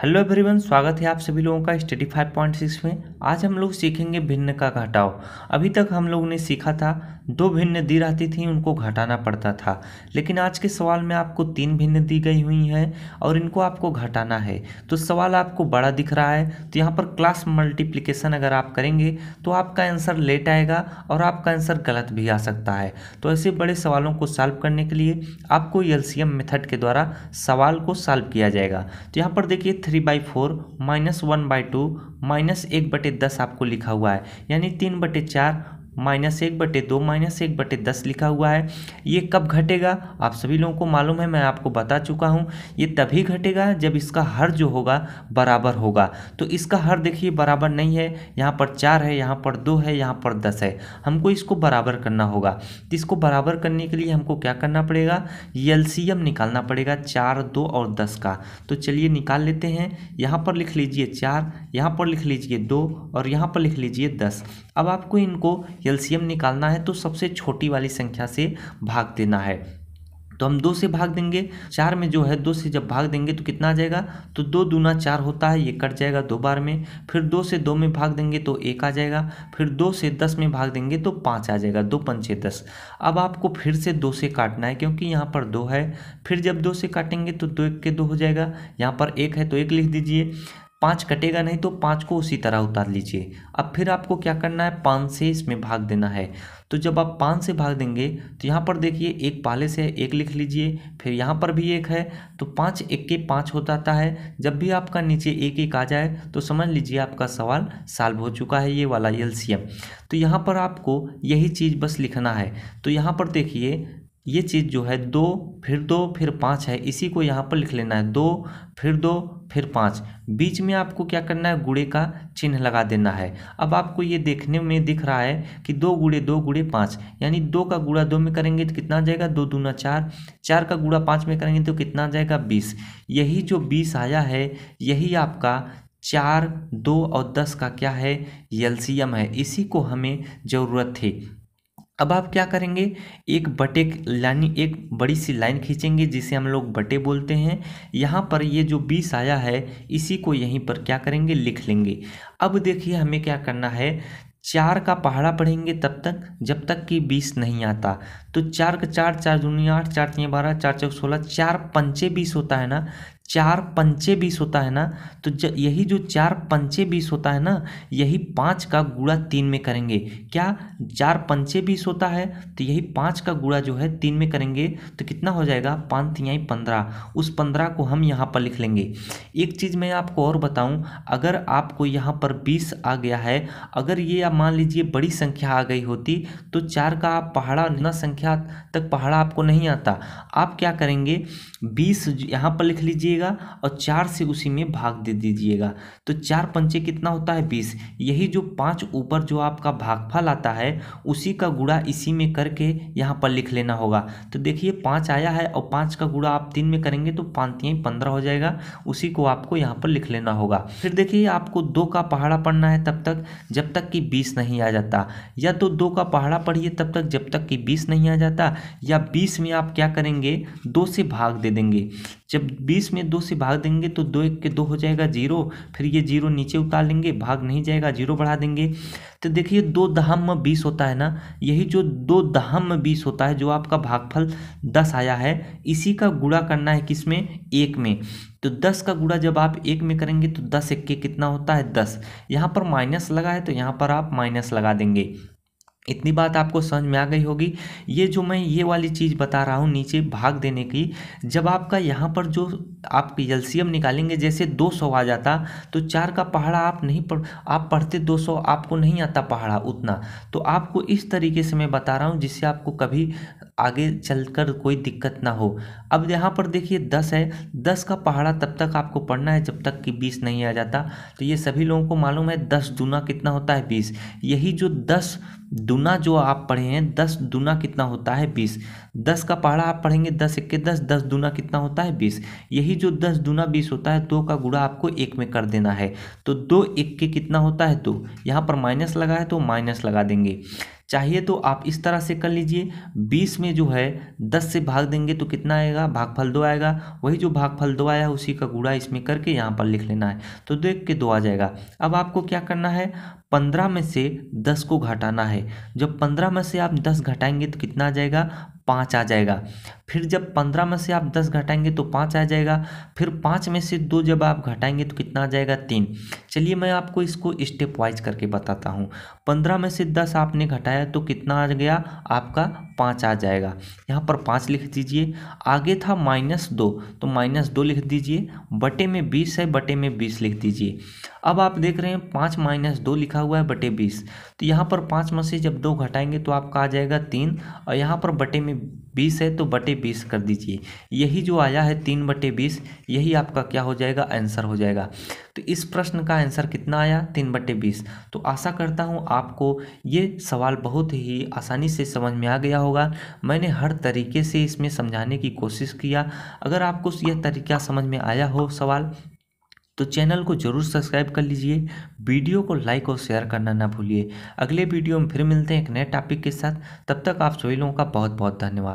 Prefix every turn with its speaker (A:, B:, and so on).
A: hello everyone स्वागत है आप सभी लोगों का स्टडी फाइव पॉइंट सिक्स में आज हम लोग सीखेंगे भिन्न का घटाव अभी तक हम लोगों ने सीखा था दो भिन्न दी रहती थी उनको घटाना पड़ता था लेकिन आज के सवाल में आपको तीन भिन्न दी गई हुई हैं और इनको आपको घटाना है तो सवाल आपको बड़ा दिख रहा है तो यहाँ पर क्लास मल्टीप्लीकेशन अगर आप करेंगे तो आपका आंसर लेट आएगा और आपका आंसर गलत भी आ सकता है तो ऐसे बड़े सवालों को सॉल्व करने के लिए आपको एल मेथड के द्वारा सवाल को सॉल्व किया जाएगा तो यहाँ पर देखिए three by four minus one by two minus एक बटे दस आपको लिखा हुआ है यानी तीन बटे चार माइनस एक बटे दो माइनस एक बटे दस लिखा हुआ है ये कब घटेगा आप सभी लोगों को मालूम है मैं आपको बता चुका हूँ ये तभी घटेगा जब इसका हर जो होगा बराबर होगा तो इसका हर देखिए बराबर नहीं है यहाँ पर चार है यहाँ पर दो है यहाँ पर दस है हमको इसको बराबर करना होगा तो इसको बराबर करने के लिए हमको क्या करना पड़ेगा एल निकालना पड़ेगा चार दो और दस का तो चलिए निकाल लेते हैं यहाँ पर लिख लीजिए चार यहाँ पर लिख लीजिए दो और यहाँ पर लिख लीजिए दस अब आपको इनको एलसीएम निकालना है तो सबसे छोटी वाली संख्या से भाग देना है तो हम दो से भाग देंगे चार में जो है दो से जब भाग देंगे तो कितना आ जाएगा तो दो दूना चार होता है ये कट जाएगा दो बार में फिर दो से दो में भाग देंगे तो एक आ जाएगा फिर दो से दस में भाग देंगे तो पाँच आ जाएगा दो पंचे दस अब आपको फिर से दो से काटना है क्योंकि यहाँ पर दो है फिर जब दो से काटेंगे तो दो एक के दो हो जाएगा यहाँ पर एक है तो एक लिख दीजिए पाँच कटेगा नहीं तो पाँच को उसी तरह उतार लीजिए अब फिर आपको क्या करना है पाँच से इसमें भाग देना है तो जब आप पाँच से भाग देंगे तो यहाँ पर देखिए एक पहले से एक लिख लीजिए फिर यहाँ पर भी एक है तो पाँच एक के पाँच हो जाता है जब भी आपका नीचे एक एक आ जाए तो समझ लीजिए आपका सवाल सॉल्व हो चुका है ये वाला एल तो यहाँ पर आपको यही चीज़ बस लिखना है तो यहाँ पर देखिए ये चीज़ जो है दो फिर दो फिर पाँच है इसी को यहाँ पर लिख लेना है दो फिर दो फिर पाँच बीच में आपको क्या करना है गुड़े का चिन्ह लगा देना है अब आपको ये देखने में दिख रहा है कि दो गुड़े दो गुड़े पाँच यानी दो का गुड़ा दो में करेंगे तो कितना आ जाएगा दो दूना चार चार का गुड़ा पाँच में करेंगे तो कितना आ जाएगा बीस यही जो बीस आया है यही आपका चार दो और दस का क्या है यल्सियम है इसी को हमें ज़रूरत थी अब आप क्या करेंगे एक बटे यानी एक बड़ी सी लाइन खींचेंगे जिसे हम लोग बटे बोलते हैं यहाँ पर ये जो बीस आया है इसी को यहीं पर क्या करेंगे लिख लेंगे अब देखिए हमें क्या करना है चार का पहाड़ा पढ़ेंगे तब तक जब तक कि बीस नहीं आता तो चार का चार चार दूनी आठ चार तीन बारह चार चौक सोलह चार पंचे बीस होता है ना चार पंचे बीस होता है ना तो यही जो चार पंचे बीस होता है ना यही पाँच का गुड़ा तीन में करेंगे क्या चार पंचे बीस होता है तो यही पाँच का गुड़ा जो है तीन में करेंगे तो कितना हो जाएगा पाँच तिहाई पंद्रह उस पंद्रह को हम यहाँ पर लिख लेंगे एक चीज़ मैं आपको और बताऊँ अगर आपको यहाँ पर बीस आ गया है अगर ये मान लीजिए बड़ी संख्या आ गई होती तो चार का आप पहाड़ा संख्या संख्या तक पहाड़ा आपको नहीं आता आप क्या करेंगे बीस यहाँ पर लिख लीजिएगा और चार से उसी में भाग दे दीजिएगा तो चार पंचे कितना होता है बीस यही जो पाँच ऊपर जो आपका भागफल आता है उसी का गुड़ा इसी में करके यहाँ पर लिख लेना होगा तो देखिए पाँच आया है और पाँच का गुड़ा आप तीन में करेंगे तो पाँच यहीं पंद्रह हो जाएगा उसी को आपको यहाँ पर लिख लेना होगा फिर देखिए आपको दो का पहाड़ा पढ़ना है तब तक जब तक कि बीस नहीं आ जाता या तो दो का पहाड़ा पढ़िए तब तक जब तक कि बीस नहीं आ जाता या बीस में आप क्या करेंगे दो से भाग दे देंगे जब बीस में दो से भाग देंगे तो दो एक के दो हो जाएगा जीरो फिर ये जीरो नीचे उतार लेंगे भाग नहीं जाएगा जीरो बढ़ा देंगे तो देखिए दो दहम बीस होता है ना यही जो दो दहम बीस होता है जो आपका भागफल दस आया है इसी का गुड़ा करना है किस में एक में तो दस का गुड़ा जब आप एक में करेंगे तो दस एक के कितना होता है दस यहाँ पर माइनस लगा है तो यहाँ पर आप माइनस लगा देंगे इतनी बात आपको समझ में आ गई होगी ये जो मैं ये वाली चीज़ बता रहा हूँ नीचे भाग देने की जब आपका यहाँ पर जो आप एल्सियम निकालेंगे जैसे 200 आ जाता तो चार का पहाड़ा आप नहीं पढ़ आप पढ़ते 200 आपको नहीं आता पहाड़ा उतना तो आपको इस तरीके से मैं बता रहा हूँ जिससे आपको कभी आगे चलकर कोई दिक्कत ना हो अब यहाँ पर देखिए दस है दस का पहाड़ा तब तक आपको पढ़ना है जब तक कि बीस नहीं आ जाता तो ये सभी लोगों को मालूम है दस दूना कितना होता है बीस यही जो दस दूना जो आप पढ़े हैं दस दुना कितना होता है बीस दस का पहाड़ा आप पढ़ेंगे दस इक्के दस दस दूना कितना होता है बीस यही यही जो दस दूना बीस होता है दो का गुड़ा आपको एक में कर देना है तो दो एक के कितना होता है दो यहाँ पर माइनस लगा है तो माइनस लगा देंगे चाहिए तो आप इस तरह से कर लीजिए बीस में जो है दस से भाग देंगे तो कितना आएगा भागफल दो आएगा वही जो भागफल दो आया उसी का गुड़ा इसमें करके यहाँ पर लिख लेना है तो देख के दो आ जाएगा अब आपको क्या करना है पंद्रह में से दस को घटाना है जब पंद्रह में से आप दस घटाएंगे तो कितना आ जाएगा पाँच आ जाएगा फिर जब पंद्रह में से आप दस घटाएंगे तो पाँच आ जाएगा फिर पाँच में से दो जब आप घटाएंगे तो कितना आ जाएगा तीन चलिए मैं आपको इसको स्टेप वाइज करके बताता हूँ पंद्रह में से दस आपने घटाया तो कितना आ गया आपका पाँच आ जाएगा यहाँ पर पाँच लिख दीजिए आगे था माइनस दो तो माइनस दो लिख दीजिए बटे में बीस है बटे में बीस लिख दीजिए अब आप देख रहे हैं पाँच माइनस दो लिखा हुआ है बटे बीस तो यहाँ पर पाँच में से जब दो घटाएंगे तो आपका आ जाएगा तीन और यहाँ पर बटे में बीस है तो बटे बटे बीस कर दीजिए यही जो आया है तीन बटे बीस यही आपका क्या हो जाएगा आंसर हो जाएगा तो इस प्रश्न का आंसर कितना आया तीन बटे बीस तो आशा करता हूँ आपको ये सवाल बहुत ही आसानी से समझ में आ गया होगा मैंने हर तरीके से इसमें समझाने की कोशिश किया अगर आपको यह तरीका समझ में आया हो सवाल तो चैनल को जरूर सब्सक्राइब कर लीजिए वीडियो को लाइक और शेयर करना ना भूलिए अगले वीडियो में फिर मिलते हैं एक नए टॉपिक के साथ तब तक आप सभी लोगों का बहुत बहुत धन्यवाद